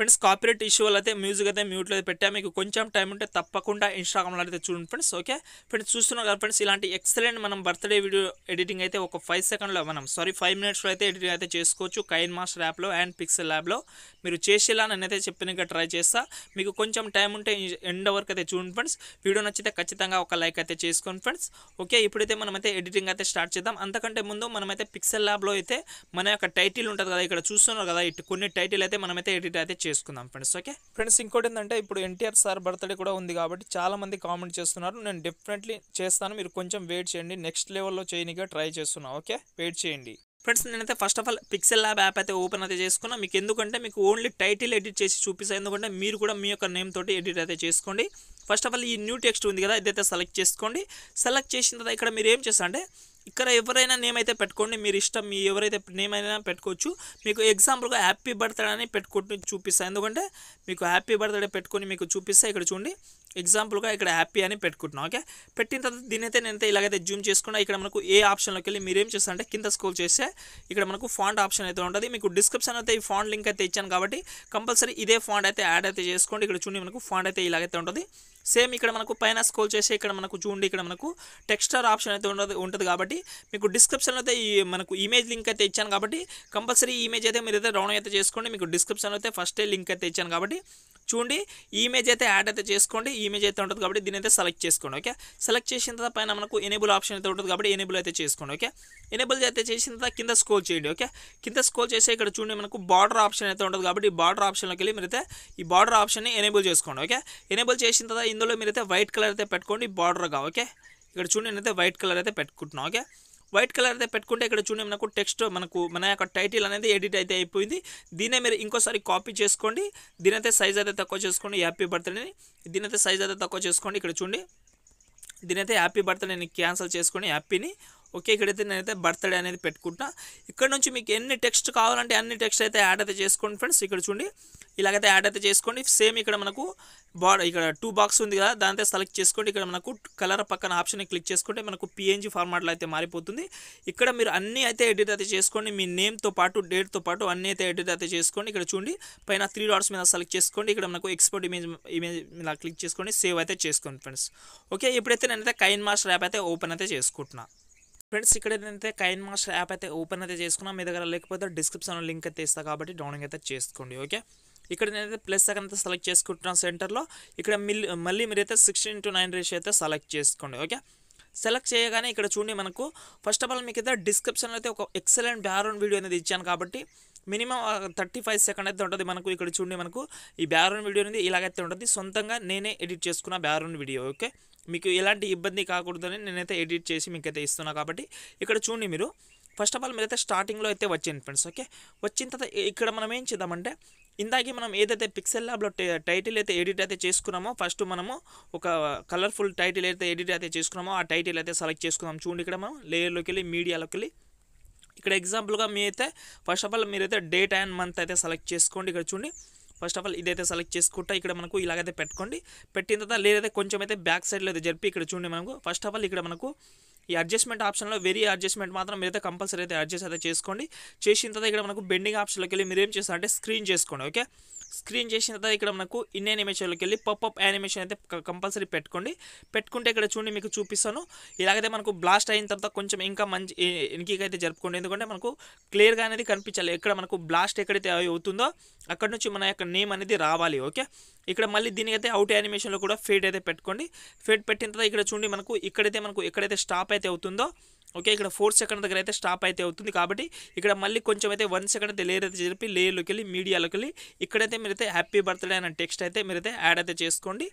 friends copyright ఇష్యూలు అయితే music అయితే మ్యూట్లో అయితే పెట్టా మీకు కొంచెం టైం ఉంటే తప్పకుండా ఇన్స్టాగ్రామ్లో అయితే చూడండి ఫ్రెండ్స్ ఓకే ఫ్రెండ్స్ చూస్తున్నారు కదా ఫ్రెండ్స్ ఇలాంటి ఎక్సలెంట్ మనం బర్త్డే వీడియో ఎడిటింగ్ అయితే ఒక ఫైవ్ సెకండ్లో మనం సారీ ఫైవ్ మినిట్స్లో అయితే ఎడిటింగ్ అయితే చేసుకోవచ్చు కైన్ మాస్టర్ యాప్లో అండ్ పిక్సెల్ ల్యాబ్లో మీరు చేసేలా నేనైతే చెప్పినగా ట్రై చేస్తా మీకు కొంచెం టైం ఉంటే ఎండ్ వరకు అయితే చూడండి ఫ్రెండ్స్ వీడియో నచ్చితే ఖచ్చితంగా ఒక లైక్ అయితే చేసుకోండి ఫ్రెండ్స్ ఓకే ఇప్పుడైతే మనమైతే ఎడిటింగ్ అయితే స్టార్ట్ చేద్దాం అంతకంటే ముందు మనమైతే పిక్సెల్ ల్యాబ్లో అయితే మన యొక్క టైటిల్ ఉంటుంది కదా ఇక్కడ చూస్తున్నారు కదా ఇటు కొన్ని టైటిల్ అయితే మనమైతే ఎడిట్ అయితే చేసుకుందాం ఫ్రెండ్స్ ఓకే ఫ్రెండ్స్ ఇంకోటి ఏంటంటే ఇప్పుడు ఎన్టీఆర్ సార్ బర్త్డే కూడా ఉంది కాబట్టి చాలామంది కామెంట్ చేస్తున్నారు నేను డెఫినెట్లీ చేస్తాను మీరు కొంచెం వెయిట్ చేయండి నెక్స్ట్ లెవెల్లో చేయనిగా ట్రై చేస్తున్నాను ఓకే వెయిట్ చేయండి ఫ్రెండ్స్ నేనైతే first of all pixel lab app అయితే ఓపెన్ అయితే చేసుకున్నా మీకు ఎందుకంటే మీకు ఓన్లీ టైటిల్ ఎడిట్ చేసి చూపిస్తాను ఎందుకంటే మీరు కూడా మీ యొక్క నేమ్ తోటి ఎడిట్ అయితే చేసుకోండి ఫస్ట్ ఆఫ్ ఆల్ ఈ న్యూ టెక్స్ట్ ఉంది కదా ఇదైతే సెలెక్ట్ చేసుకోండి సెలెక్ట్ చేసిన తర్వాత ఇక్కడ మీరు ఏం చేస్తా అంటే ఇక్కడ ఎవరైనా నేమ్ అయితే పెట్టుకోండి మీరు ఇష్టం మీ ఎవరైతే నేమ్ అయినా పెట్టుకోవచ్చు మీకు ఎగ్జాంపుల్గా హ్యాపీ బర్త్డే అని పెట్టుకుంటు చూపిస్తాను ఎందుకంటే మీకు హ్యాపీ బర్త్డే పెట్టుకొని మీకు చూపిస్తే ఇక్కడ చూడండి ఎగ్జాంపుల్గా ఇక్కడ హ్యాపీ అని పెట్టుకుంటున్నాం ఓకే పెట్టిన తర్వాత దీనైతే నేనైతే ఇలాగైతే జూమ్ చేసుకున్నా ఇక్కడ మనకు ఏ ఆప్షన్లోకి వెళ్ళి మీరు ఏం చేస్తారంటే కింద స్కోల్ చేస్తే ఇక్కడ మనకు ఫాంట్ ఆప్షన్ అయితే ఉంటుంది మీకు డిస్క్రిప్షన్ అయితే ఈ ఫాండ్ లింక్ అయితే ఇచ్చాను కాబట్టి కంపల్సరీ ఇదే ఫాండ్ అయితే యాడ్ అయితే చేసుకోండి ఇక్కడ చూడండి మనకు ఫాండ్ అయితే ఇలాగైతే ఉంటుంది సేమ్ ఇక్కడ మనకు పైన స్కోల్ చేసి ఇక్కడ మనకు చూడండి ఇక్కడ మనకు టెక్స్టర్ ఆప్షన్ అయితే ఉండదు ఉంటుంది కాబట్టి మీకు డిస్క్రిప్షన్లో అయితే మనకు ఇమేజ్ లింక్ అయితే ఇచ్చాను కాబట్టి కంపల్సరీ ఇమేజ్ అయితే మీరు అయితే డౌన్ అయితే చేసుకోండి మీకు డిస్క్రిప్షన్లో అయితే ఫస్టే లింక్ అయితే ఇచ్చాను కాబట్టి చూడండి ఇమేజ్ అయితే యాడ్ అయితే చేసుకోండి ఇమేజ్ అయితే ఉంటుంది కాబట్టి దీని అయితే సెలెక్ట్ చేసుకోండి ఓకే సెలెక్ట్ చేసిన తర్వాత పైన మనకు ఎనేబుల్ ఆప్షన్ అయితే ఉంటుంది కాబట్టి ఎనేబుల్ అయితే చేసుకోండి ఓకే ఎనేబుల్ అయితే చేసిన తర్వాత కింద స్కోల్ చేయండి ఓకే కింద స్కోల్ చేస్తే ఇక్కడ చూడండి మనకు బార్డర్ ఆప్షన్ అయితే ఉంటుంది కాబట్టి బార్డర్ ఆప్షన్లోకి వెళ్ళి మీరు అయితే ఈ బార్డర్ ఆప్షన్ని ఎనేబుల్ చేసుకోండి ఓకే ఎనేబుల్ చేసిన తర్వాత ఇందులో మీరైతే వైట్ కలర్ అయితే పెట్టుకోండి బార్డర్గా ఓకే ఇక్కడ చూడండి నేనైతే వైట్ కలర్ అయితే పెట్టుకుంటున్నాను ఓకే వైట్ కలర్ అయితే పెట్టుకుంటే ఇక్కడ చూడండి మనకు టెక్స్ట్ మనకు మన యొక్క టైటిల్ అనేది ఎడిట్ అయితే అయిపోయింది దీనే మీరు ఇంకోసారి కాపీ చేసుకోండి దీనైతే సైజ్ అయితే తక్కువ చేసుకోండి హ్యాపీ బర్త్డేని దీనైతే సైజ్ అయితే తక్కువ చేసుకోండి ఇక్కడ చూడండి దీనైతే హ్యాపీ బర్త్డే నేను క్యాన్సిల్ చేసుకొని హ్యాపీని ఓకే ఇక్కడైతే నేనైతే బర్త్డే అనేది పెట్టుకుంటున్నాను ఇక్కడ నుంచి మీకు ఎన్ని టెక్స్ట్ కావాలంటే అన్ని టెక్స్ట్ అయితే యాడ్ అయితే చేసుకోండి ఫ్రెండ్స్ ఇక్కడ చూడండి ఇలాగైతే యాడ్ అయితే చేసుకోండి సేమ్ ఇక్కడ మనకు బాడీ ఇక్కడ టూ బాక్స్ ఉంది కదా దానితో సెలెక్ట్ చేసుకోండి ఇక్కడ మనకు కలర్ పక్కన ఆప్షన్ క్లిక్ చేసుకుంటే మనకు పిఎన్జీ ఫార్మాట్లో అయితే మారిపోతుంది ఇక్కడ మీరు అన్నీ అయితే ఎడిట్ అయితే చేసుకోండి మీ నేమ్తో పాటు డేట్తో పాటు అన్నీ అయితే ఎడిట్ అయితే చేసుకోండి ఇక్కడ చూడండి పైన త్రీ డాట్స్ మీద సెలెక్ట్ చేసుకోండి ఇక్కడ మనకు ఎక్స్పోర్ట్ ఇమేజ్ ఇమేజ్ మీద క్లిక్ చేసుకోండి సేవ్ అయితే చేసుకోండి ఫ్రెండ్స్ ఓకే ఇప్పుడైతే నేనైతే కైన్ మాస్టర్ యాప్ అయితే ఓపెన్ అయితే చేసుకుంటున్నాను ఫ్రెండ్స్ ఇక్కడ ఏంటంటే కైన్ మాస్టర్ యాప్ అయితే ఓపెన్ అయితే చేసుకున్నా మీ దగ్గర లేకపోతే డిస్క్రిప్షన్లో లింక్ అయితే ఇస్తా కాబట్టి డౌన్లోడ్ అయితే చేసుకోండి ఓకే ఇక్కడ నేనైతే ప్లస్ సెకండ్ అయితే సెలెక్ట్ చేసుకుంటున్నాను సెంటర్లో ఇక్కడ మళ్ళీ మీరైతే సిక్స్టీన్ టు నైన్ రేషియో అయితే సెలెక్ట్ చేసుకోండి ఓకే సెలెక్ట్ చేయగానే ఇక్కడ చూడండి మనకు ఫస్ట్ ఆఫ్ ఆల్ మీకు అయితే డిస్క్రిప్షన్లో అయితే ఒక ఎక్సలెంట్ బ్యారోన్ వీడియో అనేది ఇచ్చాను కాబట్టి మినిమం థర్టీ ఫైవ్ సెకండ్ అయితే ఉంటుంది మనకు ఇక్కడ చూడండి మనకు ఈ బ్యారోన్ వీడియో అనేది ఇలాగైతే ఉంటుంది సొంతంగా నేనే ఎడిట్ చేసుకున్న బ్యారోన్ వీడియో ఓకే మీకు ఎలాంటి ఇబ్బంది కాకూడదని నేనైతే ఎడిట్ చేసి మీకైతే ఇస్తున్నా కాబట్టి ఇక్కడ చూడండి మీరు ఫస్ట్ ఆఫ్ ఆల్ మీరైతే స్టార్టింగ్లో అయితే వచ్చింది ఫ్రెండ్స్ ఓకే వచ్చిన తర్వాత ఇక్కడ మనం ఏం చేద్దామంటే ఇందాకే మనం ఏదైతే పిక్సెల్ ల్యాబ్లో టైటిల్ అయితే ఎడిట్ అయితే చేసుకున్నామో ఫస్ట్ మనము ఒక కలర్ఫుల్ టైటిల్ అయితే ఎడిట్ అయితే చేసుకున్నామో ఆ టైటిల్ అయితే సెలెక్ట్ చేసుకున్నాం చూడండి ఇక్కడ మనం లేయర్లోకి వెళ్ళి మీడియాలోకి వెళ్ళి ఇక్కడ ఎగ్జాంపుల్గా మీ అయితే ఫస్ట్ ఆఫ్ ఆల్ మీరైతే డేట్ అండ్ మంత్ అయితే సెలెక్ట్ చేసుకోండి ఇక్కడ చూడండి ఫస్ట్ ఆఫ్ ఆల్ ఇదైతే సెలెక్ట్ చేసుకుంటా ఇక్కడ మనకు ఇలాగైతే పెట్టుకోండి పెట్టిన తర్వాత లేదైతే కొంచెం అయితే బ్యాక్ సైడ్లో అయితే జరిపి ఇక్కడ చూడండి మనకు ఫస్ట్ ఆఫ్ ఆల్ ఇక్కడ మనకు ఈ అడ్జస్ట్మెంట్ ఆప్షన్లో వెరీ అడ్జస్ట్మెంట్ మాత్రం మీరైతే కంపల్సరీ అయితే అడ్జస్ట్ అయితే చేసుకోండి చేసిన తర్వాత ఇక్కడ మనకు బెండింగ్ ఆప్షన్లోకి వెళ్ళి మీరు ఏం చేస్తారంటే స్క్రీన్ చేసుకోండి ఓకే స్క్రీన్ చేసిన తర్వాత ఇక్కడ మనకు ఇన్ యానిమేషన్లోకి వెళ్ళి పప్అప్ యానిమేషన్ అయితే కంపల్సరీ పెట్టుకోండి పెట్టుకుంటే ఇక్కడ చూడండి మీకు చూపిస్తాను ఇలాగైతే మనకు బ్లాస్ట్ అయిన తర్వాత కొంచెం ఇంకా మంచి అయితే జరుపుకోండి ఎందుకంటే మనకు క్లియర్గా అనేది కనిపించాలి ఎక్కడ మనకు బ్లాస్ట్ ఎక్కడైతే అవుతుందో అక్కడ నుంచి మన యొక్క నేమ్ అనేది రావాలి ఓకే ఇక్కడ మళ్ళీ దీనికైతే అవుట్ యానిమేషన్లో కూడా ఫేడ్ అయితే పెట్టుకోండి ఫేడ్ పెట్టిన తర్వాత ఇక్కడ చూడండి మనకు ఇక్కడైతే మనకు ఎక్కడైతే స్టాప్ అయితే అవుతుందో ఓకే ఇక్కడ ఫోర్ సెకండ్ దగ్గర అయితే స్టాప్ అయితే అవుతుంది కాబట్టి ఇక్కడ మళ్ళీ కొంచెం అయితే వన్ సెకండ్ అయితే లేయర్ అయితే జరిపి లేయర్లోకి వెళ్ళి మీడియాలోకి వెళ్ళి ఇక్కడైతే మీరైతే హ్యాపీ బర్త్డే అనే టెక్స్ట్ అయితే మీరైతే యాడ్ అయితే చేసుకోండి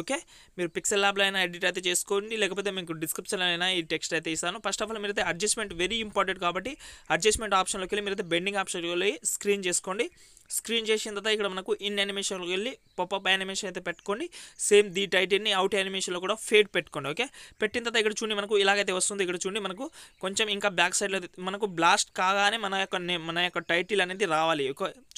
ఓకే మీరు పిక్సెల్ ల్యాబ్లో అయినా ఎడిట్ అయితే చేసుకోండి లేకపోతే మీకు డిస్క్రిప్షన్లో అయినా ఈ టెక్స్ట్ అయితే ఇస్తాను ఫస్ట్ ఆఫ్ ఆల్ మీరు అయితే అడ్జస్ట్మెంట్ వెరీ ఇంపార్టెంట్ కాబట్టి అడ్జస్ట్మెంట్ ఆప్షన్లోకి వెళ్ళి అయితే బెండింగ్ ఆప్షన్కి వెళ్ళి స్క్రీన్ చేసుకోండి స్క్రీన్ చేసిన తర్వాత ఇక్కడ మనకు ఇన్ యానిమేషన్లోకి వెళ్ళి పప్అప్ యానిమేషన్ అయితే పెట్టుకోండి సేమ్ ది టైటిల్ని అవుట్ యానిమేషన్లో కూడా ఫేడ్ పెట్టుకోండి ఓకే పెట్టిన తర్వాత ఇక్కడ చూడండి మనకు ఇలాగైతే వస్తుంది ఇక్కడ చూడండి మనకు కొంచెం ఇంకా బ్యాక్ సైడ్లో మనకు బ్లాస్ట్ కాగానే మన యొక్క మన యొక్క టైటిల్ అనేది రావాలి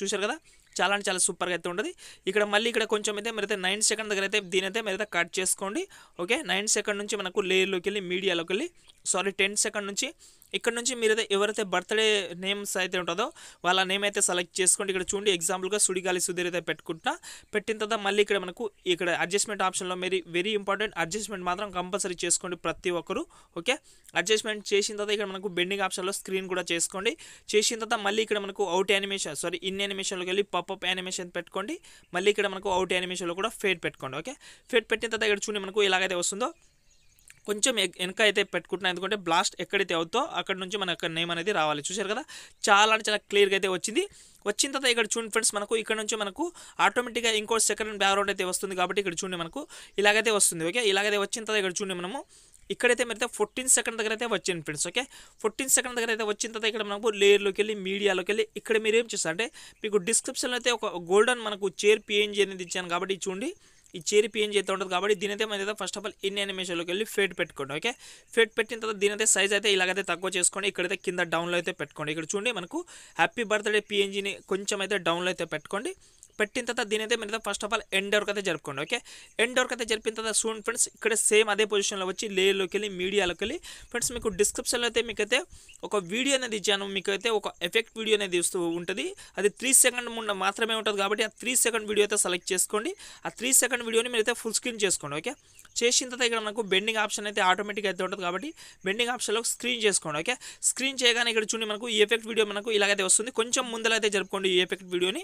చూసారు కదా చాలా అంటే చాలా సూపర్గా అయితే ఉంటుంది ఇక్కడ మళ్ళీ ఇక్కడ కొంచెం అయితే అయితే నైన్ సెకండ్ దగ్గర అయితే దీని అయితే మీరైతే కట్ చేసుకోండి ఓకే నైన్ సెకండ్ నుంచి మనకు లేయర్లోకి వెళ్ళి మీడియాలోకి వెళ్ళి సారీ టెన్ సెకండ్ నుంచి ఇక్కడ నుంచి మీరు ఎవరైతే బర్త్డే నేమ్స్ అయితే ఉంటుందో వాళ్ళ నేమ్ అయితే సెలెక్ట్ చేసుకోండి ఇక్కడ చూడండి ఎగ్జాంపుల్గా సుడిగాలి సుధీర్ అయితే పెట్టుకుంటా పెట్టిన తర్వాత మళ్ళీ ఇక్కడ మనకు ఇక్కడ అడ్జస్ట్మెంట్ ఆప్షన్లో మీరు వెరీ ఇంపార్టెంట్ అడ్జస్ట్మెంట్ మాత్రం కంపల్సరీ చేసుకోండి ప్రతి ఒక్కరు ఓకే అడ్జస్ట్మెంట్ చేసిన తర్వాత ఇక్కడ మనకు బెండింగ్ ఆప్షన్లో స్క్రీన్ కూడా చేసుకోండి చేసిన తర్వాత మళ్ళీ ఇక్కడ మనకు అవుట్ యానిమేషన్ సారీ ఇన్ యానిమేషన్లోకి వెళ్ళి పప్అప్ యానిమేషన్ పెట్టుకోండి మళ్ళీ ఇక్కడ మనకు అవుట్ యానిమేషన్లో కూడా ఫేడ్ పెట్టుకోండి ఓకే ఫేడ్ పెట్టిన తర్వాత ఇక్కడ చూడండి మనకు ఎలాగైతే వస్తుందో కొంచెం వెనక అయితే పెట్టుకుంటున్నా ఎందుకంటే బ్లాస్ట్ ఎక్కడైతే అవుతో అక్కడ నుంచి మనకు నేమ్ అనేది రావాలి చూసారు కదా చాలా అంటే చాలా క్లియర్గా అయితే వచ్చింది వచ్చిన తర్వాత ఇక్కడ చూడండి ఫ్రెండ్స్ మనకు ఇక్కడ నుంచి మనకు ఆటోమేటిక్గా ఇంకో సెకండ్ బ్యాక్గ్రౌండ్ అయితే వస్తుంది కాబట్టి ఇక్కడ చూడండి మనకు ఇలాగైతే వస్తుంది ఓకే ఇలాగైతే వచ్చిన తర్వాత ఇక్కడ చూడండి మనము ఇక్కడైతే మరైతే ఫోర్టీన్ సెకండ్ దగ్గర అయితే వచ్చింది ఫ్రెండ్స్ ఓకే ఫోర్టీన్ సెకండ్ దగ్గర అయితే వచ్చిన తర్వాత ఇక్కడ మనకు లేయర్లోకి వెళ్ళి మీడియాలోకి వెళ్ళి ఇక్కడ మీరు ఏం చేస్తారంటే మీకు డిస్క్రిప్షన్లో అయితే ఒక గోల్డెన్ మనకు చేర్ పిఎన్జీ అనేది ఇచ్చాను కాబట్టి చూడండి ఈ చేరి పిఎన్జీ అయితే ఉంటుంది కాబట్టి దీనైతే మన అయితే ఫస్ట్ ఆఫ్ ఆల్ ఇన్ యానిమేషన్లోకి వెళ్ళి ఫేట్ పెట్టుకోండి ఓకే ఫేట్ పెట్టిన తర్వాత దీనైతే సైజ్ అయితే ఇలాగైతే తక్కువ చేసుకోండి ఇక్కడైతే కింద డౌన్లో అయితే పెట్టుకోండి ఇక్కడ చూడండి మనకు హ్యాపీ బర్త్డే పిఎన్జీని కొంచెం అయితే డౌన్లో అయితే పెట్టుకోండి పెట్టిన తర్వాత దీని అయితే మీరు ఫస్ట్ ఆఫ్ ఆల్ ఎండ్ వరకు అయితే జరుపుకోండి ఓకే ఎండ్ వరకు అయితే జరిపిన తర్వాత సూన్ ఫ్రెండ్స్ ఇక్కడ సేమ్ అదే పొజిషన్లో వచ్చి లేయర్లోకి వెళ్ళి మీడియాలోకి వెళ్ళి ఫ్రెండ్స్ మీకు డిస్క్రిప్షన్లో అయితే మీకైతే ఒక వీడియో అనేది ఇచ్చాను మీకు అయితే ఒక ఎఫెక్ట్ వీడియో అనేది ఇస్తూ ఉంటుంది అది త్రీ సెకండ్ ముందు మాత్రమే ఉంటుంది కాబట్టి ఆ త్రీ సెకండ్ వీడియో అయితే సెలెక్ట్ చేసుకోండి ఆ త్రీ సెకండ్ వీడియోని మీరు అయితే ఫుల్ స్క్రీన్ చేసుకోండి ఓకే చేసిన తర్వాత ఇక్కడ మనకు బెండింగ్ ఆప్షన్ అయితే ఆటోమేటిక్ అయితే ఉంటుంది కాబట్టి బెండింగ్ ఆప్షన్లో స్క్రీన్ చేసుకోండి ఓకే స్క్రీన్ చేయగానే ఇక్కడ చూడండి మనకు ఈ ఎఫెక్ట్ వీడియో మనకు ఇలాగైతే వస్తుంది కొంచెం ముందలైతే జరుపుకోండి ఈ ఎఫెక్ట్ వీడియోని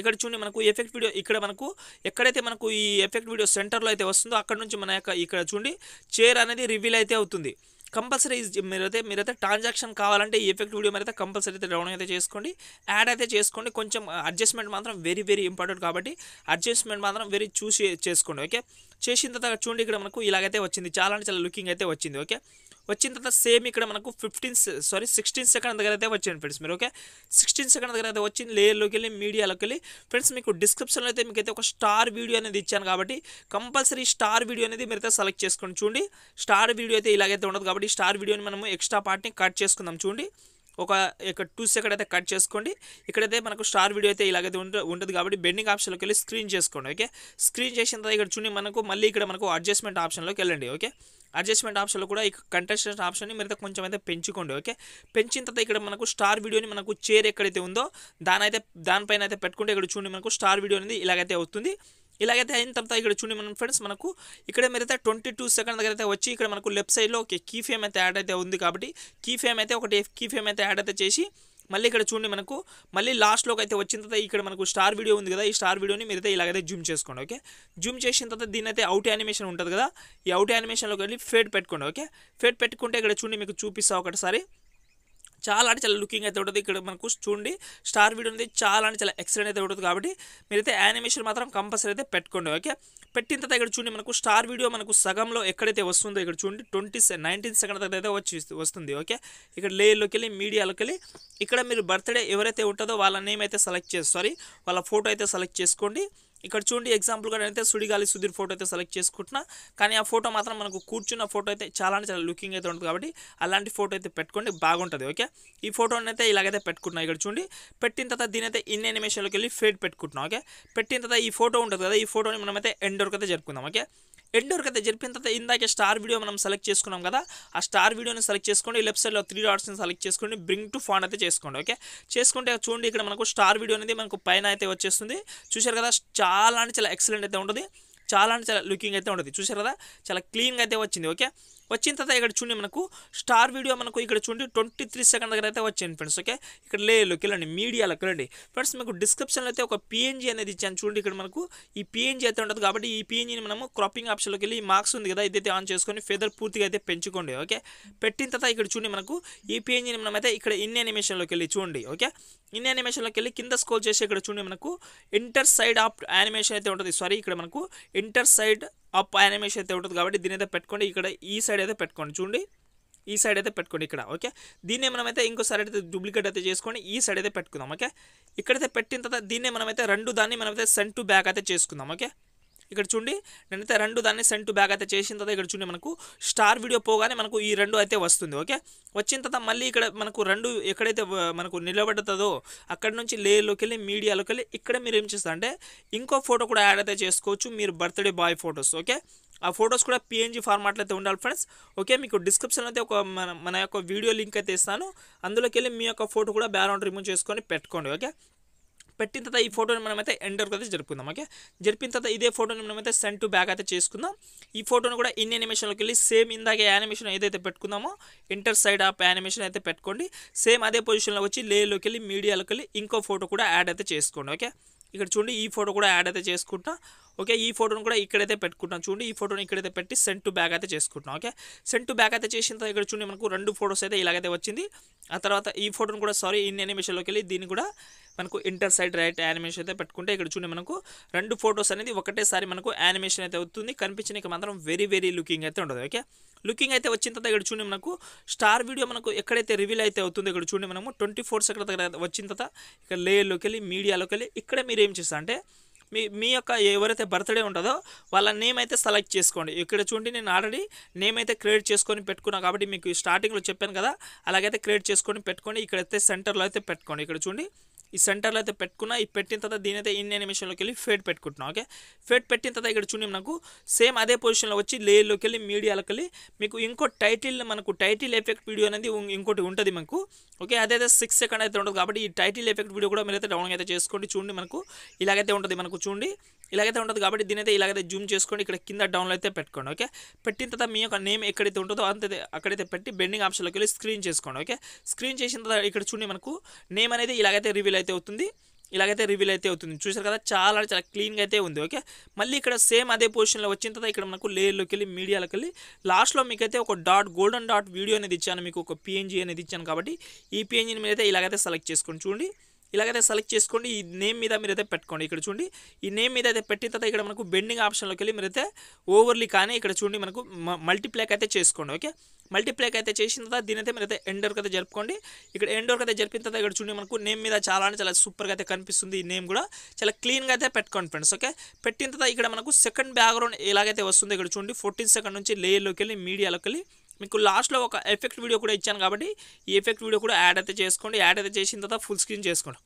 ఇక్కడ చూడండి మనకు ఎఫెక్ట్ వీడియో ఇక్కడ మనకు ఎక్కడైతే మనకు ఈ ఎఫెక్ట్ వీడియో సెంటర్లో అయితే వస్తుందో అక్కడ నుంచి మన యొక్క ఇక్కడ చూడండి చైర్ అనేది రివీల్ అయితే అవుతుంది కంపల్సరీ మీరైతే మీరైతే ట్రాన్సాక్షన్ కావాలంటే ఈ ఎఫెక్ట్ వీడియో మీద అయితే కంపల్సరీ అయితే డౌన్ అయితే చేసుకోండి యాడ్ అయితే చేసుకోండి కొంచెం అడ్జస్ట్మెంట్ మాత్రం వెరీ వెరీ ఇంపార్టెంట్ కాబట్టి అడ్జస్ట్మెంట్ మాత్రం వెరీ చూసి చేసుకోండి ఓకే చేసిన తర్వాత చూడండి ఇక్కడ మనకు ఇలాగైతే వచ్చింది చాలా అంటే చాలా లుకింగ్ అయితే వచ్చింది ఓకే వచ్చిన తర్వాత సేమ్ ఇక్కడ మనకు ఫిఫ్టీన్ సారీ సిక్స్టీన్ సెకండ్ దగ్గర అయితే వచ్చింది ఫ్రెండ్స్ మీరు ఓకే సిక్స్టీన్ సెకండ్ దగ్గర అయితే వచ్చింది లేయర్లోకి వెళ్ళి మీడియాలోకి వెళ్ళి ఫ్రెండ్స్ మీకు డిస్క్రిప్షన్లో అయితే మీకు అయితే ఒక స్టార్ వీడియో అనేది ఇచ్చాను కాబట్టి కంపల్సరీ స్టార్ వీడియో అనేది మీరైతే సెలెక్ట్ చేసుకోండి చూడండి స్టార్ వీడియో అయితే ఇలాగైతే ఉండదు కాబట్టి స్టార్ వీడియోని మనము ఎక్స్ట్రా పార్ట్ని కట్ చేసుకుందాం చూడండి ఒక ఇక్కడ టూ సెకండ్ అయితే కట్ చేసుకోండి ఇక్కడైతే మనకు స్టార్ వీడియో అయితే ఇలాగైతే ఉంటుంది కాబట్టి బెండింగ్ ఆప్షన్లోకి వెళ్ళి స్క్రీన్ చేసుకోండి ఓకే స్క్రీన్ చేసిన తర్వాత ఇక్కడ చూడండి మనకు మళ్ళీ ఇక్కడ మనకు అడ్జస్ట్మెంట్ ఆప్షన్లోకి వెళ్ళండి ఓకే అడ్జస్ట్మెంట్ ఆప్షన్లో కూడా ఈ కంటెస్టెంట్ ఆప్షన్ని మీరు కొంచెం అయితే పెంచుకోండి ఓకే పెంచిన తర్వాత ఇక్కడ మనకు స్టార్ వీడియోని మనకు చేర్ ఎక్కడైతే ఉందో దానైతే దానిపైన అయితే పెట్టుకుంటే ఇక్కడ చూడండి మనకు స్టార్ వీడియో అనేది ఇలాగైతే అవుతుంది ఇలాగైతే అయిన తర్వాత ఇక్కడ చూడండి మనం ఫ్రెండ్స్ మనకు ఇక్కడ మీరైతే ట్వంటీ టూ సెకండ్ దగ్గర అయితే వచ్చి ఇక్కడ మనకు లెఫ్ట్ సైడ్లో ఒక కీ ఫేమ్ అయితే యాడ్ అయితే ఉంది కాబట్టి కీ ఫేమ్ అయితే ఒకటి కీ ఫేమ్ అయితే యాడ్ అయితే చేసి మళ్ళీ ఇక్కడ చూడండి మనకు మళ్ళీ లాస్ట్లోకి అయితే వచ్చిన తర్వాత ఇక్కడ మనకు స్టార్ వీడియో ఉంది కదా ఈ స్టార్ వీడియోని మీరు అయితే ఇలాగైతే జూమ్ చేసుకోండి ఓకే జూమ్ చేసిన తర్వాత దీని అయితే అవుట్ యానిమేషన్ ఉంటుంది కదా ఈ అవుట్ యానిమేషన్లోకి వెళ్ళి ఫేడ్ పెట్టుకోండి ఓకే ఫేడ్ పెట్టుకుంటే ఇక్కడ చూడండి మీకు చూపిస్తా ఒకటిసారి చాలా అంటే చాలా లుకింగ్ అయితే ఉంటుంది ఇక్కడ మనకు చూడండి స్టార్ వీడియో అనేది చాలా అంటే చాలా ఎక్సలెంట్ అయితే ఉంటుంది కాబట్టి మీరైతే యానిమేషన్ మాత్రం కంపల్సరీ అయితే పెట్టుకోండి ఓకే పెట్టిన తర్వాత ఇక్కడ చూడండి మనకు స్టార్ వీడియో మనకు సగంలో ఎక్కడైతే వస్తుందో ఇక్కడ చూడండి ట్వంటీ నైన్టీన్ సెకండ్ తర్వాత అయితే వచ్చి వస్తుంది ఓకే ఇక్కడ లేయర్లోకి వెళ్ళి మీడియాలోకి వెళ్ళి ఇక్కడ మీరు బర్త్డే ఎవరైతే ఉంటుందో వాళ్ళ నేమ్ అయితే సెలెక్ట్ చేసి సారీ వాళ్ళ ఫోటో అయితే సెలెక్ట్ చేసుకోండి ఇక్కడ చూడండి ఎగ్జాంపుల్గా అయితే సుడిగాలి సుధీర్ ఫోటో అయితే సెలెక్ట్ చేసుకుంటున్నా కానీ ఆ ఫోటో మాత్రం మనకు కూర్చున్న ఫోటో అయితే చాలా అంటే చాలా లుకింగ్ అయితే ఉంటుంది కాబట్టి అలాంటి ఫోటో అయితే పెట్టుకోండి బాగుంటుంది ఓకే ఈ ఫోటోని అయితే ఇలాగైతే పెట్టుకుంటున్నా ఇక్కడ చూడండి పెట్టిన తర్వాత దీని అయితే ఇన్ ఎనిమేషన్లోకి వెళ్ళి ఫేడ్ పెట్టుకుంటున్నాం ఓకే పెట్టిన తర్వాత ఈ ఫోటో ఉంటుంది కదా ఈ ఫోటోని మనమైతే ఎండ్ వరకు అయితే జరుపుకుందాం ఓకే ఎండ్ వరకు అయితే జరిపిన తర్వాత ఇందాక స్టార్ వీడియో మనం సెలెక్ట్ చేసుకున్నాం కదా ఆ స్టార్ వీడియోని సెలెక్ట్ చేసుకోండి లెఫ్ట్ సైడ్లో త్రీ డాట్స్ని సెలెక్ట్ చేసుకోండి బ్రింగ్ టు ఫాన్ అయితే చేసుకోండి ఓకే చేసుకుంటే చూడండి ఇక్కడ మనకు స్టార్ వీడియో అనేది మనకు పైన అయితే వచ్చేస్తుంది చూశారు కదా చాలా అంటే చాలా ఎక్సలెంట్ అయితే ఉంటుంది చాలా అంటే చాలా లుకింగ్ అయితే ఉంటుంది చూసారు కదా చాలా క్లీన్గా అయితే వచ్చింది ఓకే వచ్చిన తర్వాత ఇక్కడ చూడండి మనకు స్టార్ వీడియో మనకు ఇక్కడ చూడండి ట్వంటీ త్రీ సెకండ్ దగ్గర అయితే వచ్చింది ఫ్రెండ్స్ ఓకే ఇక్కడ లేదు వెళ్ళండి మీడియాలోకి వెళ్ళండి ఫ్రెండ్స్ మీకు డిస్క్రిప్షన్లో అయితే ఒక పిఎన్జీ అనేది ఇచ్చాను చూడండి ఇక్కడ మనకు ఈ పిఎన్జీ అయితే ఉంటుంది కాబట్టి ఈ పిఎన్జీని మనము క్రాపింగ్ ఆప్షన్లోకి వెళ్ళి మార్క్స్ ఉంది కదా ఇదైతే ఆన్ చేసుకొని ఫెదర్ పూర్తిగా అయితే పెంచుకోండి ఓకే పెట్టిన తర్వాత ఇక్కడ చూడండి మనకు ఈ పిఎన్జీని మనం అయితే ఇక్కడ ఇన్ యానిమేషన్లోకి వెళ్ళి చూడండి ఓకే ఇన్ యానిమేషన్లోకి వెళ్ళి కింద స్కోల్ చేసి ఇక్కడ చూడండి మనకు ఇంటర్ సైడ్ ఆఫ్ యానిమేషన్ అయితే ఉంటుంది సారీ ఇక్కడ మనకు ఇంటర్ సైడ్ అప్ యానిమేషన్ అయితే ఉంటుంది కాబట్టి దీని అయితే పెట్టుకోండి ఇక్కడ ఈ సైడ్ అయితే పెట్టుకోండి చూడండి ఈ సైడ్ అయితే పెట్టుకోండి ఇక్కడ ఓకే దీన్నే మనమైతే ఇంకోసారి అయితే డూప్లికేట్ అయితే చేసుకోండి ఈ సైడ్ అయితే పెట్టుకుందాం ఓకే ఇక్కడైతే పెట్టిన తర్వాత దీన్నే మనమైతే రెండు దాన్ని మనమైతే సెంట్ టు బ్యాక్ అయితే చేసుకుందాం ఓకే ఇక్కడ చూడండి నేనైతే రెండు దాన్ని సెండ్ టు బ్యాక్ అయితే చేసిన తర్వాత ఇక్కడ చూడండి మనకు స్టార్ వీడియో పోగానే మనకు ఈ రెండు అయితే వస్తుంది ఓకే వచ్చిన తర్వాత మళ్ళీ ఇక్కడ మనకు రెండు ఎక్కడైతే మనకు నిలబడుతుందో అక్కడ నుంచి లేయర్లోకి వెళ్ళి మీడియాలోకి వెళ్ళి ఇక్కడ మీరు ఏం చేస్తారు అంటే ఇంకో ఫోటో కూడా యాడ్ అయితే చేసుకోవచ్చు మీరు బర్త్డే బాయ్ ఫొటోస్ ఓకే ఆ ఫొటోస్ కూడా పిఎన్జీ ఫార్మాట్లో అయితే ఉండాలి ఫ్రెండ్స్ ఓకే మీకు డిస్క్రిప్షన్ అయితే ఒక మన మన యొక్క వీడియో లింక్ అయితే ఇస్తాను అందులోకి వెళ్ళి మీ యొక్క ఫోటో కూడా బ్యాక్గ్రౌండ్ రిమూవ్ చేసుకొని పెట్టుకోండి ఓకే పెట్టిన తర్వాత ఈ ఫోటోని మనమైతే ఎండర్కి అయితే జరుపుకుందాం ఓకే జరిపిన తర్వాత ఇదే ఫోటోని మనమైతే సెండ్ టు బ్యాక్ అయితే చేసుకుందాం ఈ ఫోటోని కూడా ఇన్ యానిమేషన్లోకి వెళ్ళి సేమ్ ఇందాక యానిమేషన్ ఏదైతే పెట్టుకుందామో ఇంటర్ సైడ్ ఆఫ్ యానిమేషన్ అయితే పెట్టుకోండి సేమ్ అదే పొజిషన్లో వచ్చి లేలోకి వెళ్ళి మీడియాలోకి వెళ్ళి ఇంకో ఫోటో కూడా యాడ్ అయితే చేసుకోండి ఓకే ఇక్కడ చూడండి ఈ ఫోటో కూడా యాడ్ అయితే చేసుకుంటా ఓకే ఈ ఫోటోను కూడా ఇక్కడైతే పెట్టుకుంటున్నాం చూడండి ఈ ఫోటోని ఇక్కడైతే పెట్టి సెంట్ టు బ్యాక్ అయితే చేసుకుంటున్నాం ఓకే సెంట్ టు బ్యాక్ అయితే చేసిన తర్వాత ఇక్కడ చూడండి మనకు రెండు ఫోటోస్ అయితే ఇలాగైతే వచ్చింది ఆ తర్వాత ఈ ఫోటోను కూడా సారీ ఇన్ యానిమేషన్లోకి వెళ్ళి దీన్ని కూడా మనకు ఇంటర్ సైడ్ రైట్ యానిమేషన్ అయితే పెట్టుకుంటే ఇక్కడ చూడండి మనకు రెండు ఫోటోస్ అనేది ఒకటేసారి మనకు యానిమేషన్ అయితే అవుతుంది కనిపించడానికి మాత్రం వెరీ వెరీ లుకింగ్ అయితే ఉండదు ఓకే లుకింగ్ అయితే వచ్చిన తర్వాత ఇక్కడ చూడండి మనకు స్టార్ వీడియో మనకు ఎక్కడైతే రివీల్ అయితే అవుతుందో ఇక్కడ చూడండి మనము ట్వంటీ ఫోర్ సెకండ్ వచ్చిన తర్వాత ఇక్కడ లేయర్లోకి వెళ్ళి మీడియాలోకి వెళ్ళి ఇక్కడ మీరు ఏం చేస్తారంటే అంటే మీ మీ యొక్క ఎవరైతే బర్త్డే ఉంటుందో వాళ్ళ నేమ్ అయితే సెలెక్ట్ చేసుకోండి ఇక్కడ చూడండి నేను ఆల్రెడీ నేమ్ అయితే క్రియేట్ చేసుకొని పెట్టుకున్నాను కాబట్టి మీకు స్టార్టింగ్లో చెప్పాను కదా అలాగైతే క్రియేట్ చేసుకొని పెట్టుకొని ఇక్కడైతే సెంటర్లో అయితే పెట్టుకోండి ఇక్కడ చూడండి ఈ సెంటర్లో అయితే పెట్టుకున్నా ఈ పెట్టిన తర్వాత దీని అయితే ఇన్ ఎనిమేషన్లోకి వెళ్ళి ఫేడ్ పెట్టుకుంటున్నాం ఓకే ఫేడ్ పెట్టిన తర్వాత ఇక్కడ చూడండి నాకు సేమ్ అదే పొజిషన్లో వచ్చి లేయర్లోకి వెళ్ళి మీడియాలోకి వెళ్ళి మీకు ఇంకో టైటిల్ మనకు టైటిల్ ఎఫెక్ట్ వీడియో అనేది ఇంకోటి ఉంటుంది మనకు ఓకే అదైతే సిక్స్ సెకండ్ అయితే ఉంటుంది కాబట్టి ఈ టైటిల్ ఎఫెక్ట్ వీడియో కూడా మీరైతే డౌన్లోడ్ అయితే చేసుకోండి చూడండి మనకు ఇలాగైతే ఉంటుంది మనకు చూడండి ఇలాగైతే ఉంటుంది కాబట్టి దీని అయితే ఇలాగైతే జూమ్ చేసుకోండి ఇక్కడ కింద డౌన్లో అయితే పెట్టుకోండి ఓకే పెట్టిన తర్వాత మీ యొక్క నేమ్ ఎక్కడైతే ఉంటుందో అంత అక్కడైతే పెట్టి బెండింగ్ ఆప్షన్లోకి వెళ్ళి స్క్రీన్ చేసుకోండి ఓకే స్క్రీన్ చేసిన తర్వాత ఇక్కడ చూడండి మనకు నేమ్ అనేది ఇలాగైతే రివీల్ అయితే అవుతుంది ఇలాగైతే రివీల్ అయితే అవుతుంది చూసారు కదా చాలా చాలా క్లీన్గా అయితే ఉంది ఓకే మళ్ళీ ఇక్కడ సేమ్ అదే పొజిషన్లో వచ్చిన తర్వాత ఇక్కడ మనకు లేయర్లోకి వెళ్ళి మీడియాలోకి వెళ్ళి లాస్ట్లో మీకైతే ఒక డాట్ గోల్డెన్ డాట్ వీడియో అనేది ఇచ్చాను మీకు ఒక పిఎన్జీ అనేది ఇచ్చాను కాబట్టి ఈ పిఎన్జీని అయితే ఇలాగైతే సెలెక్ట్ చేసుకోండి చూడండి ఇలాగైతే సెలెక్ట్ చేసుకోండి ఈ నేమ్ మీద మీరైతే పెట్టుకోండి ఇక్కడ చూడండి ఈ నేమ్ మీద అయితే పెట్టిన తర్వాత ఇక్కడ మనకు బెండింగ్ ఆప్షన్లోకి వెళ్ళి మీరైతే ఓవర్లీ కానీ ఇక్కడ చూడండి మనకు మల్టీప్లేక్ అయితే చేసుకోండి ఓకే మల్టీప్లేక్ అయితే చేసిన తర్వాత దీని అయితే మీరైతే అయితే వరకు అయితే జరుపుకోండి ఇక్కడ ఎండ్ కదా అయితే జరిపిన తర్వాత ఇక్కడ చూడండి మనకు నేమ్ మీద చాలా అంటే చాలా సూపర్గా అయితే కనిపిస్తుంది ఈ నేమ్ కూడా చాలా క్లీన్గా అయితే పెట్టుకోండి ఫ్రెండ్స్ ఓకే పెట్టిన తర్వాత ఇక్కడ మనకు సెకండ్ బ్యాక్గ్రౌండ్ ఎలాగైతే వస్తుంది ఇక్కడ చూడండి ఫోర్టీన్ సెకండ్ నుంచి లేయర్లోకి వెళ్ళి మీడియాలోకి వెళ్ళి మీకు లాస్ట్లో ఒక ఎఫెక్ట్ వీడియో కూడా ఇచ్చాను కాబట్టి ఈ ఎఫెక్ట్ వీడియో కూడా యాడ్ అయితే చేసుకోండి యాడ్ అయితే చేసిన తర్వాత ఫుల్ స్క్రీన్ చేసుకోండి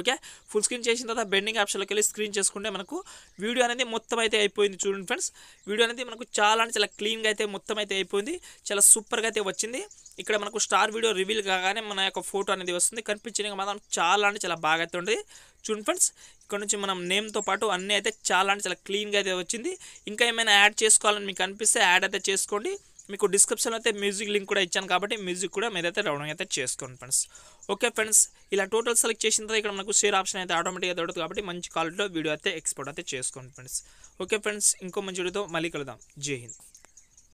ఓకే ఫుల్ స్క్రీన్ చేసిన తర్వాత బెండింగ్ ఆప్షన్లోకి వెళ్ళి స్క్రీన్ చేసుకుంటే మనకు వీడియో అనేది మొత్తం అయితే అయిపోయింది చూడండి ఫ్రెండ్స్ వీడియో అనేది మనకు చాలా అంటే చాలా క్లీన్గా అయితే మొత్తం అయితే అయిపోయింది చాలా సూపర్గా అయితే వచ్చింది ఇక్కడ మనకు స్టార్ వీడియో రివీల్ కాగానే మన యొక్క ఫోటో అనేది వస్తుంది కనిపించిన మాత్రం చాలా అంటే చాలా బాగా అయితే ఉంటుంది చూడండి ఫ్రెండ్స్ ఇక్కడ నుంచి మనం నేమ్తో పాటు అన్నీ అయితే చాలా అంటే చాలా క్లీన్గా అయితే వచ్చింది ఇంకా ఏమైనా యాడ్ చేసుకోవాలని మీకు అనిపిస్తే యాడ్ అయితే చేసుకోండి మీకు డిస్క్రిప్షన్లో అయితే మ్యూజిక్ లింక్ కూడా ఇచ్చాను కాబట్టి మ్యూజిక్ కూడా అయితే డౌన్లోడ్ అయితే చేసుకోండి ఫ్రెండ్స్ ఓకే ఫ్రెండ్స్ ఇలా టోటల్ సెలెక్ట్ చేసిన తర్వాత ఇక్కడ మనకు షేర్ ఆప్షన్ అయితే ఆటోమేటిక్గా దొరుకుతుంది కాబట్టి మంచి క్వాలిటీలో వీడియో అయితే ఎక్స్పోర్ట్ అయితే చేసుకోండి ఫ్రెండ్స్ ఓకే ఫ్రెండ్స్ ఇంకో మంచి వీడియోతో మళ్ళీ కలుద్దాం జై హింద్